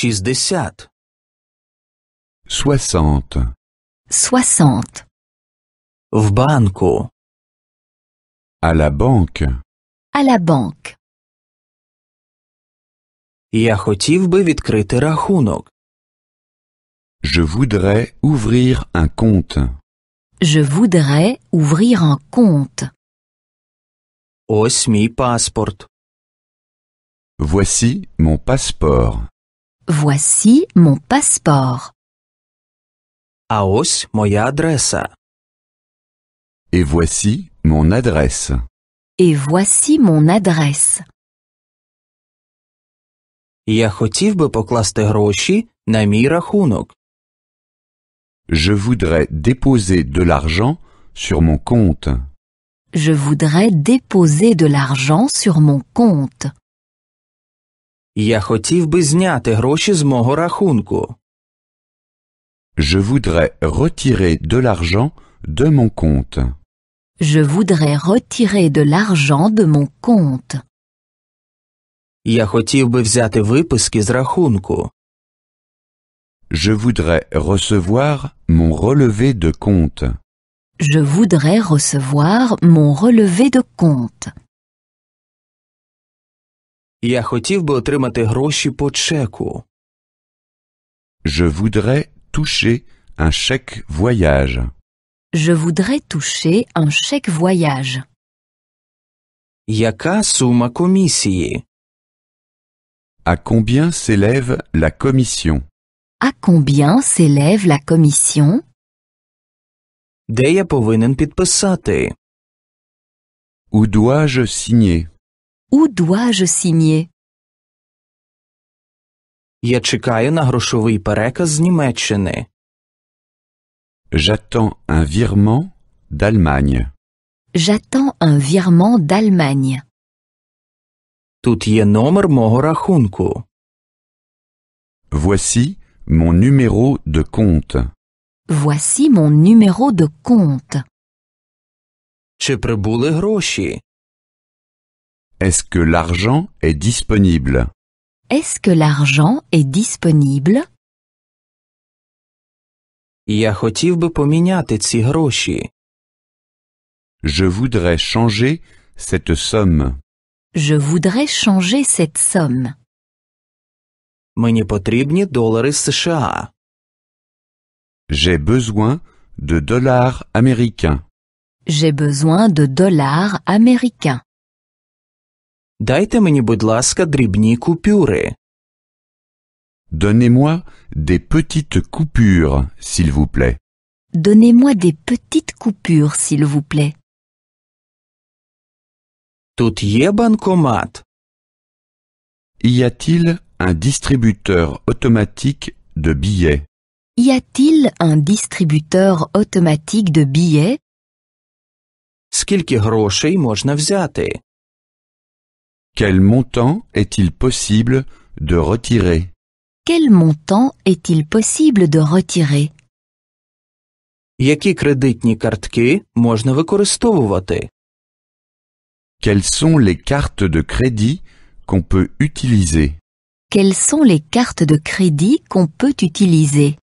60 soixante soixante В банку. À la banque. À la banque. Я хотів би відкрити рахунок. Je voudrais ouvrir un compte. Je voudrais ouvrir un compte. Ось мій паспорт. Voici mon passeport. Voici mon passeport. Aos moya adresa. Et voici mon adresse. Et voici mon adresse. Я хотів би покласти Je voudrais déposer de l'argent sur mon compte. Je voudrais déposer de l'argent sur mon compte. Je voudrais retirer de l'argent de mon compte. Je voudrais retirer de l'argent de mon compte. Je voudrais recevoir mon relevé de compte. Je voudrais recevoir mon relevé de compte. Je voudrais toucher un chèque voyage. Je voudrais toucher un chèque voyage. Яка сума комісії? À combien s'élève la commission? À combien s'élève la commission? Де я повинен підписати? Où dois-je signer? Où dois-je signer? Я чекаю на грошовий переказ з Німеччини. J'attends un virement d'Allemagne. J'attends un virement d'Allemagne. Тут є номер мого рахунку. Voici mon numéro de compte. Voici mon numéro de compte. Чи прибули гроші? Est-ce que l'argent est disponible Est-ce que l'argent est disponible Я хотів би Je voudrais changer cette somme. Je voudrais changer cette somme. Мені потрібні долари США. J'ai besoin de dollars américains. J'ai besoin de dollars américains. Donnez-moi des petites coupures, s'il vous plaît. Donnez-moi des petites coupures, s'il vous plaît. Тут є банкомат. Y a-t-il un distributeur automatique de billets Y a-t-il un distributeur automatique de billets Скільки грошей можна взяти? Quel montant est-il possible de retirer Quel montant est-il possible de retirer Які кредитні картки можна використовувати? Quelles sont les cartes de crédit qu'on peut utiliser Quelles sont les cartes de crédit qu'on peut utiliser